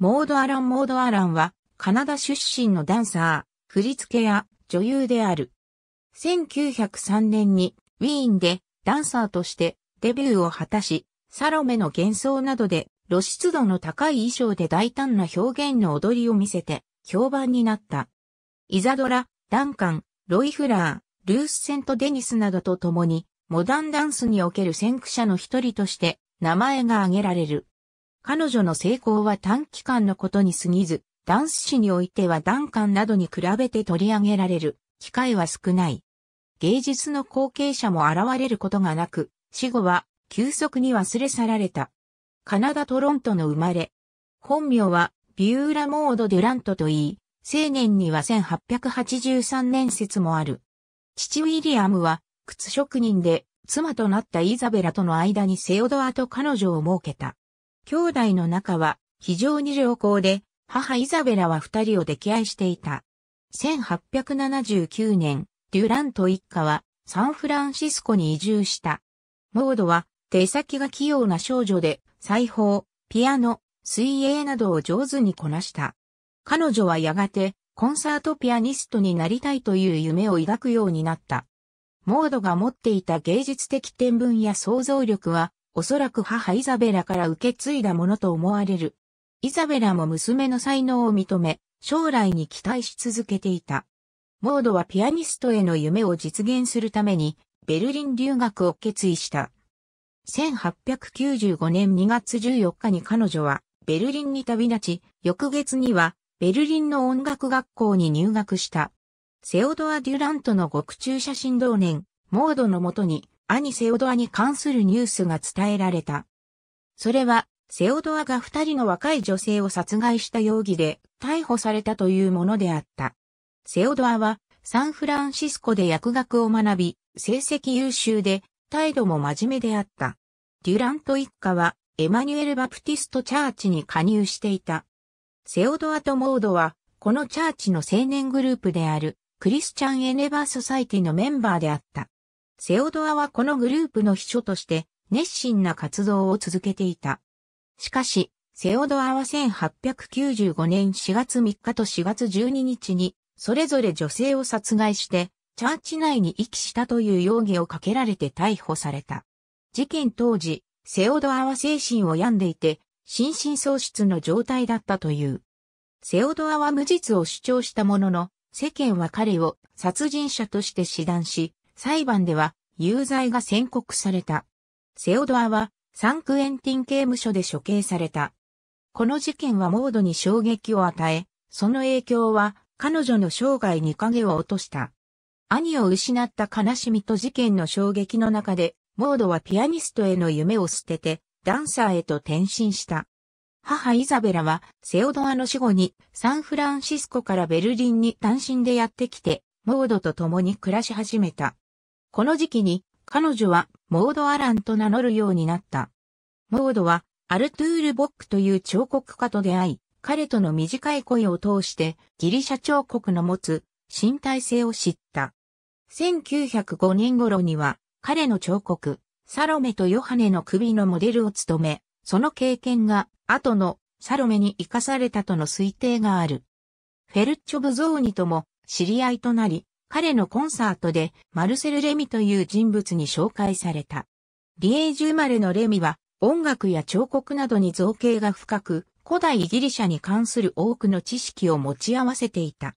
モード・アラン・モード・アランは、カナダ出身のダンサー、振付や女優である。1903年にウィーンでダンサーとしてデビューを果たし、サロメの幻想などで露出度の高い衣装で大胆な表現の踊りを見せて評判になった。イザドラ、ダンカン、ロイ・フラー、ルース・セント・デニスなどと共にモダンダンスにおける先駆者の一人として名前が挙げられる。彼女の成功は短期間のことに過ぎず、ダンス史においてはダンカンなどに比べて取り上げられる機会は少ない。芸術の後継者も現れることがなく、死後は急速に忘れ去られた。カナダ・トロントの生まれ。本名はビューラ・モード・デュラントといい、青年には1883年説もある。父ウィリアムは靴職人で妻となったイザベラとの間にセオドアと彼女を設けた。兄弟の仲は非常に良好で、母イザベラは二人を溺愛していた。1879年、デュラント一家はサンフランシスコに移住した。モードは手先が器用な少女で、裁縫、ピアノ、水泳などを上手にこなした。彼女はやがてコンサートピアニストになりたいという夢を抱くようになった。モードが持っていた芸術的天文や想像力はおそらく母イザベラから受け継いだものと思われる。イザベラも娘の才能を認め、将来に期待し続けていた。モードはピアニストへの夢を実現するために、ベルリン留学を決意した。1895年2月14日に彼女は、ベルリンに旅立ち、翌月には、ベルリンの音楽学校に入学した。セオドア・デュラントの獄中写真同年、モードのもとに、兄セオドアに関するニュースが伝えられた。それは、セオドアが二人の若い女性を殺害した容疑で逮捕されたというものであった。セオドアは、サンフランシスコで薬学を学び、成績優秀で、態度も真面目であった。デュラント一家は、エマニュエル・バプティスト・チャーチに加入していた。セオドアとモードは、このチャーチの青年グループである、クリスチャン・エネバー・ソサイティのメンバーであった。セオドアはこのグループの秘書として熱心な活動を続けていた。しかし、セオドアは1895年4月3日と4月12日に、それぞれ女性を殺害して、チャーチ内に遺棄したという容疑をかけられて逮捕された。事件当時、セオドアは精神を病んでいて、心神喪失の状態だったという。セオドアは無実を主張したものの、世間は彼を殺人者として死断し、裁判では有罪が宣告された。セオドアはサンクエンティン刑務所で処刑された。この事件はモードに衝撃を与え、その影響は彼女の生涯に影を落とした。兄を失った悲しみと事件の衝撃の中で、モードはピアニストへの夢を捨てて、ダンサーへと転身した。母イザベラは、セオドアの死後に、サンフランシスコからベルリンに単身でやってきて、モードと共に暮らし始めた。この時期に彼女はモード・アランと名乗るようになった。モードはアルトゥール・ボックという彫刻家と出会い、彼との短い恋を通してギリシャ彫刻の持つ身体性を知った。1905年頃には彼の彫刻、サロメとヨハネの首のモデルを務め、その経験が後のサロメに生かされたとの推定がある。フェルッチョ・ブゾーニとも知り合いとなり、彼のコンサートでマルセル・レミという人物に紹介された。リエージュ生まれのレミは音楽や彫刻などに造形が深く、古代ギリシャに関する多くの知識を持ち合わせていた。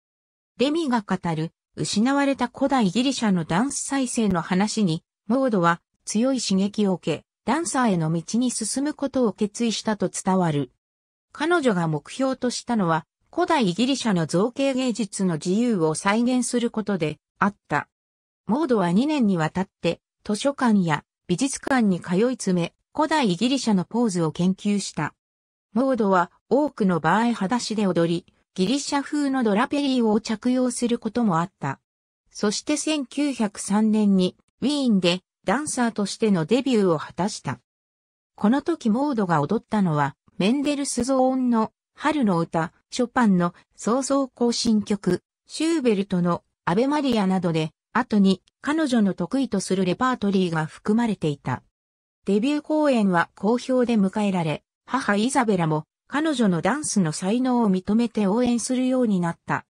レミが語る失われた古代ギリシャのダンス再生の話に、モードは強い刺激を受け、ダンサーへの道に進むことを決意したと伝わる。彼女が目標としたのは、古代イギリシャの造形芸術の自由を再現することであった。モードは2年にわたって図書館や美術館に通い詰め、古代イギリシャのポーズを研究した。モードは多くの場合裸足で踊り、ギリシャ風のドラペリーを着用することもあった。そして1903年にウィーンでダンサーとしてのデビューを果たした。この時モードが踊ったのはメンデルスゾーンの春の歌、ショパンの早々行進曲、シューベルトのアベマリアなどで、後に彼女の得意とするレパートリーが含まれていた。デビュー公演は好評で迎えられ、母イザベラも彼女のダンスの才能を認めて応援するようになった。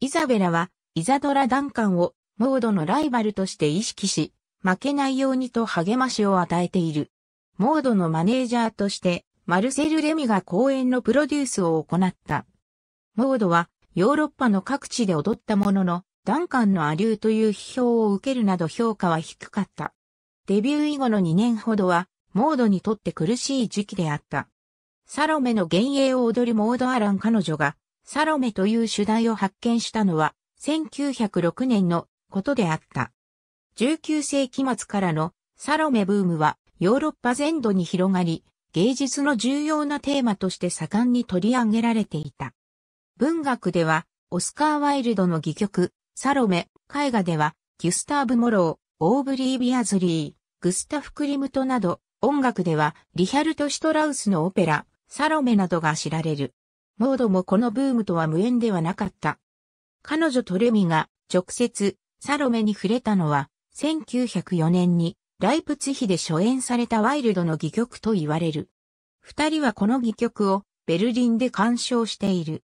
イザベラはイザドラ・ダンカンをモードのライバルとして意識し、負けないようにと励ましを与えている。モードのマネージャーとしてマルセル・レミが公演のプロデュースを行った。モードはヨーロッパの各地で踊ったものの、ダンカンのアリューという批評を受けるなど評価は低かった。デビュー以後の2年ほどは、モードにとって苦しい時期であった。サロメの幻影を踊るモード・アラン彼女が、サロメという主題を発見したのは、1906年のことであった。19世紀末からのサロメブームはヨーロッパ全土に広がり、芸術の重要なテーマとして盛んに取り上げられていた。文学では、オスカー・ワイルドの戯曲、サロメ、絵画では、ギュスターブ・モロー、オーブリー・ビアズリー、グスタフ・クリムトなど、音楽では、リヒャルト・シュトラウスのオペラ、サロメなどが知られる。モードもこのブームとは無縁ではなかった。彼女トレミが直接サロメに触れたのは1904年にライプツヒで初演されたワイルドの戯曲と言われる。二人はこの戯曲をベルリンで鑑賞している。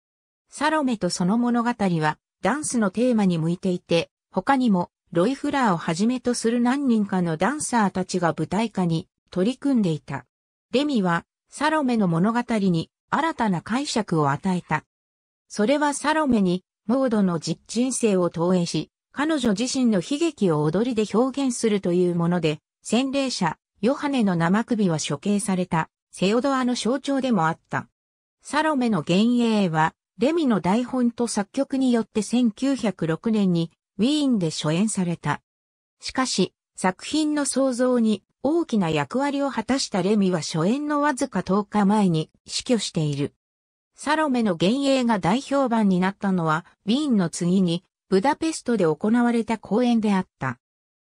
サロメとその物語はダンスのテーマに向いていて、他にもロイ・フラーをはじめとする何人かのダンサーたちが舞台化に取り組んでいた。レミはサロメの物語に新たな解釈を与えた。それはサロメにモードの人生を投影し、彼女自身の悲劇を踊りで表現するというもので、洗礼者、ヨハネの生首は処刑された、セオドアの象徴でもあった。サロメの幻影は、レミの台本と作曲によって1906年にウィーンで初演された。しかし、作品の創造に大きな役割を果たしたレミは初演のわずか10日前に死去している。サロメの幻影が大評判になったのは、ウィーンの次にブダペストで行われた公演であった。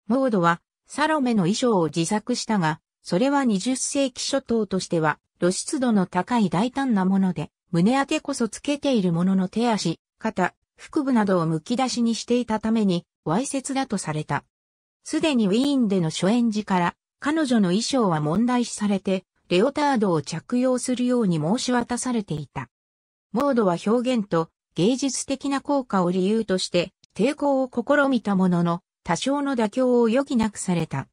モードは、サロメの衣装を自作したが、それは20世紀初頭としては、露出度の高い大胆なもので、胸当てこそつけているものの手足、肩、腹部などを剥き出しにしていたために、わいせつだとされた。すでにウィーンでの初演時から、彼女の衣装は問題視されて、レオタードを着用するように申し渡されていた。モードは表現と芸術的な効果を理由として抵抗を試みたものの、多少の妥協を余儀なくされた。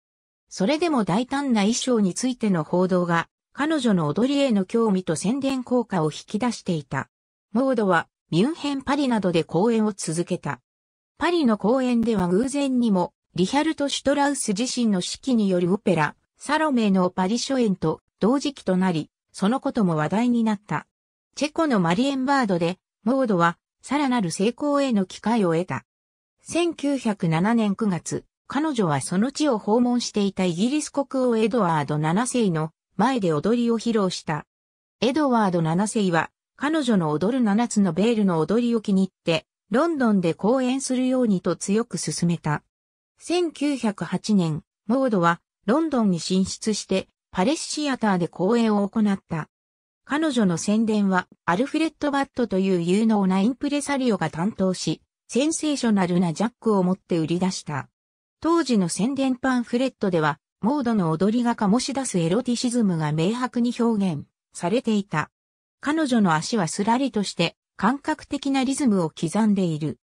それでも大胆な衣装についての報道が、彼女の踊りへの興味と宣伝効果を引き出していた。モードは、ミュンヘン・パリなどで公演を続けた。パリの公演では偶然にも、リヒャルト・シュトラウス自身の指揮によるオペラ、サロメのパリ初演と同時期となり、そのことも話題になった。チェコのマリエンバードでモードは、さらなる成功への機会を得た。1907年9月、彼女はその地を訪問していたイギリス国王エドワード7世の前で踊りを披露した。エドワード7世は、彼女の踊る7つのベールの踊りを気に入って、ロンドンで公演するようにと強く勧めた。1908年、モードはロンドンに進出して、パレスシアターで公演を行った。彼女の宣伝はアルフレッド・バットという有能なインプレサリオが担当し、センセーショナルなジャックを持って売り出した。当時の宣伝パンフレットでは、モードの踊りが醸し出すエロティシズムが明白に表現されていた。彼女の足はすらりとして感覚的なリズムを刻んでいる。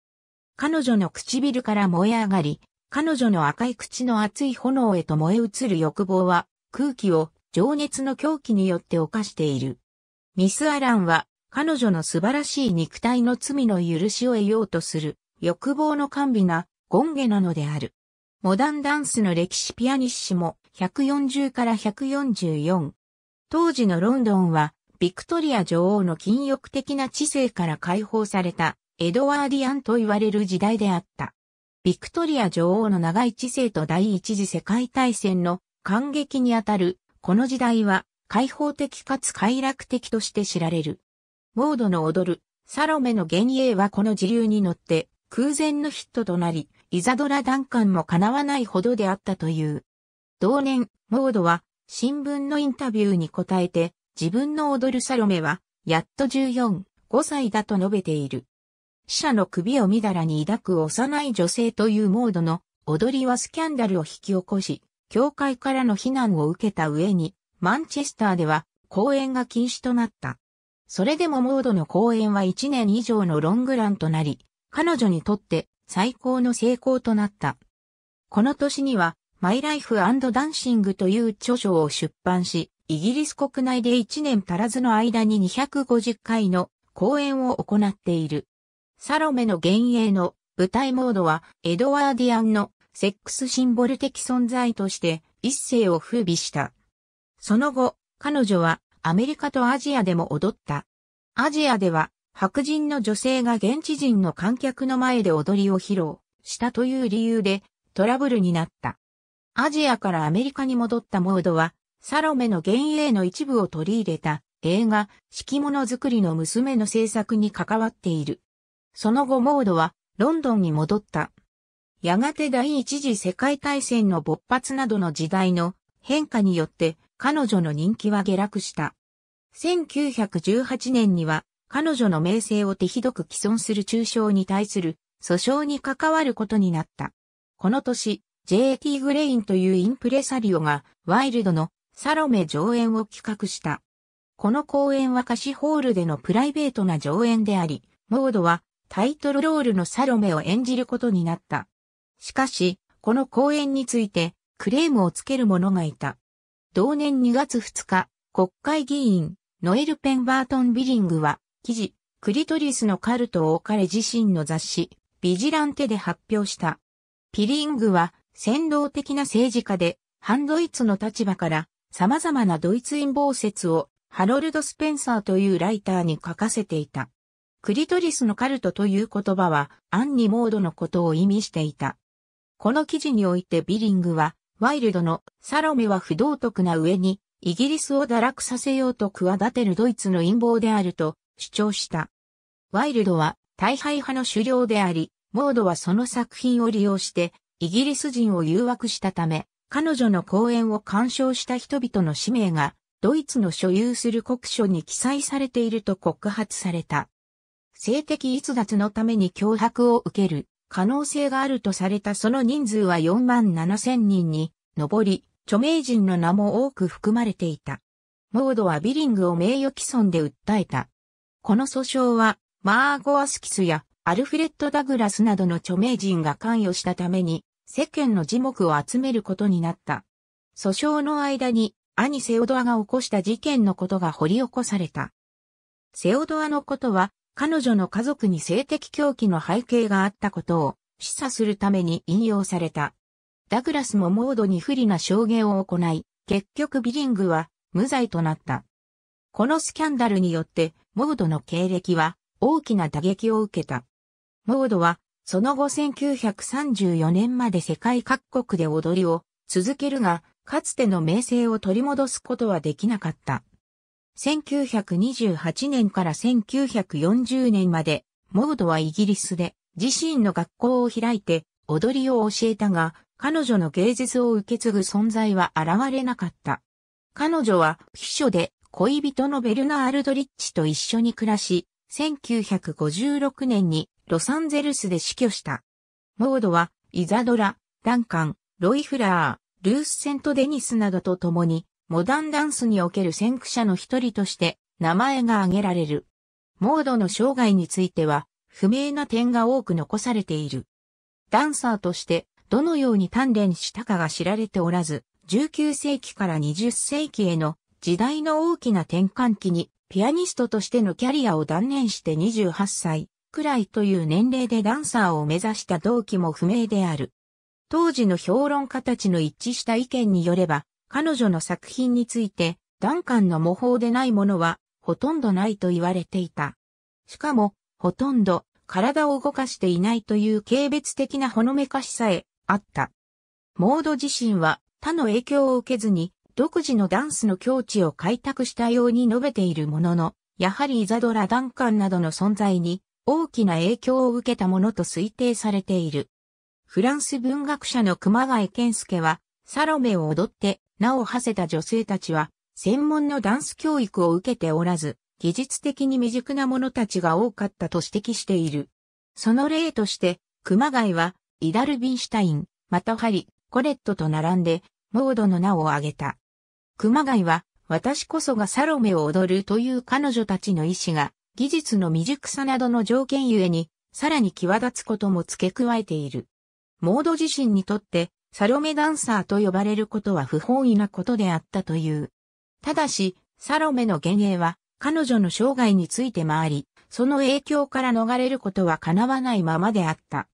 彼女の唇から燃え上がり、彼女の赤い口の熱い炎へと燃え移る欲望は空気を情熱の狂気によって犯している。ミス・アランは、彼女の素晴らしい肉体の罪の許しを得ようとする、欲望の甘美な、権ゲなのである。モダンダンスの歴史ピアニッシモ、140から144。当時のロンドンは、ビクトリア女王の禁欲的な知性から解放された、エドワーディアンと言われる時代であった。ビクトリア女王の長い知性と第一次世界大戦の感激にあたる、この時代は、開放的かつ快楽的として知られる。モードの踊る、サロメの幻影はこの時流に乗って空前のヒットとなり、イザドラ・ダンカンも叶わないほどであったという。同年、モードは新聞のインタビューに答えて、自分の踊るサロメは、やっと14、5歳だと述べている。死者の首をみだらに抱く幼い女性というモードの踊りはスキャンダルを引き起こし、教会からの非難を受けた上に、マンチェスターでは公演が禁止となった。それでもモードの公演は1年以上のロングランとなり、彼女にとって最高の成功となった。この年には、マイライフダンシングという著書を出版し、イギリス国内で1年足らずの間に250回の公演を行っている。サロメの幻影の舞台モードは、エドワーディアンのセックスシンボル的存在として一世を風靡した。その後、彼女はアメリカとアジアでも踊った。アジアでは白人の女性が現地人の観客の前で踊りを披露したという理由でトラブルになった。アジアからアメリカに戻ったモードは、サロメの幻影の一部を取り入れた映画、敷物作りの娘の制作に関わっている。その後モードはロンドンに戻った。やがて第一次世界大戦の勃発などの時代の変化によって彼女の人気は下落した。1918年には、彼女の名声を手ひどく既存する中傷に対する訴訟に関わることになった。この年、J.T. グレインというインプレサリオがワイルドのサロメ上演を企画した。この公演は歌詞ホールでのプライベートな上演であり、モードはタイトルロールのサロメを演じることになった。しかし、この公演についてクレームをつける者がいた。同年2月2日、国会議員、ノエル・ペンバートン・ビリングは、記事、クリトリスのカルトを彼自身の雑誌、ビジランテで発表した。ピリングは、先導的な政治家で、反ドイツの立場から、様々なドイツ陰謀説を、ハロルド・スペンサーというライターに書かせていた。クリトリスのカルトという言葉は、アンニ・モードのことを意味していた。この記事においてビリングは、ワイルドのサロメは不道徳な上に、イギリスを堕落させようと企てるドイツの陰謀であると主張した。ワイルドは大敗派の首領であり、モードはその作品を利用してイギリス人を誘惑したため、彼女の講演を鑑賞した人々の使命がドイツの所有する国書に記載されていると告発された。性的逸脱のために脅迫を受ける可能性があるとされたその人数は4万7千人に上り、著名人の名も多く含まれていた。モードはビリングを名誉毀損で訴えた。この訴訟は、マーゴアスキスやアルフレッド・ダグラスなどの著名人が関与したために、世間の字幕を集めることになった。訴訟の間に、兄セオドアが起こした事件のことが掘り起こされた。セオドアのことは、彼女の家族に性的狂気の背景があったことを示唆するために引用された。ダグラスもモードに不利な証言を行い、結局ビリングは無罪となった。このスキャンダルによって、モードの経歴は大きな打撃を受けた。モードは、その後1934年まで世界各国で踊りを続けるが、かつての名声を取り戻すことはできなかった。1928年から1940年まで、モードはイギリスで自身の学校を開いて踊りを教えたが、彼女の芸術を受け継ぐ存在は現れなかった。彼女は秘書で恋人のベルナアルド・リッチと一緒に暮らし、1956年にロサンゼルスで死去した。モードはイザドラ、ダンカン、ロイ・フラー、ルース・セント・デニスなどと共にモダンダンスにおける先駆者の一人として名前が挙げられる。モードの生涯については不明な点が多く残されている。ダンサーとしてどのように鍛錬したかが知られておらず、19世紀から20世紀への時代の大きな転換期にピアニストとしてのキャリアを断念して28歳くらいという年齢でダンサーを目指した動機も不明である。当時の評論家たちの一致した意見によれば、彼女の作品について、ダンカンの模倣でないものは、ほとんどないと言われていた。しかも、ほとんど、体を動かしていないという軽蔑的なほのめかしさえ、あった。モード自身は、他の影響を受けずに、独自のダンスの境地を開拓したように述べているものの、やはりイザドラ・ダンカンなどの存在に大きな影響を受けたものと推定されている。フランス文学者の熊谷健介は、サロメを踊ってなお馳せた女性たちは、専門のダンス教育を受けておらず、技術的に未熟な者たちが多かったと指摘している。その例として、熊谷は、イダルビンシュタイン、またハリ、コレットと並んで、モードの名を挙げた。熊谷は、私こそがサロメを踊るという彼女たちの意志が、技術の未熟さなどの条件ゆえに、さらに際立つことも付け加えている。モード自身にとって、サロメダンサーと呼ばれることは不本意なことであったという。ただし、サロメの幻影は彼女の生涯について回り、その影響から逃れることは叶わないままであった。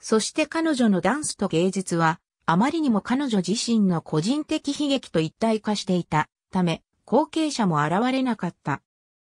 そして彼女のダンスと芸術は、あまりにも彼女自身の個人的悲劇と一体化していたため、後継者も現れなかった。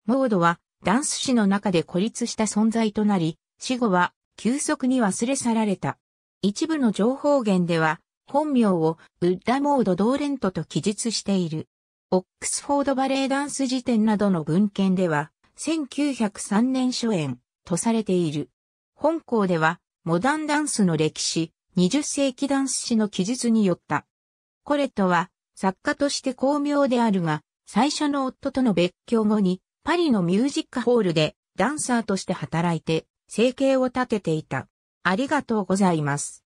モードはダンス史の中で孤立した存在となり、死後は急速に忘れ去られた。一部の情報源では、本名をウッダモード・ドーレントと記述している。オックスフォードバレエダンス辞典などの文献では、1903年初演とされている。本校では、モダンダンスの歴史、20世紀ダンス史の記述によった。コレットは、作家として巧妙であるが、最初の夫との別居後に、パリのミュージックホールで、ダンサーとして働いて、生計を立てていた。ありがとうございます。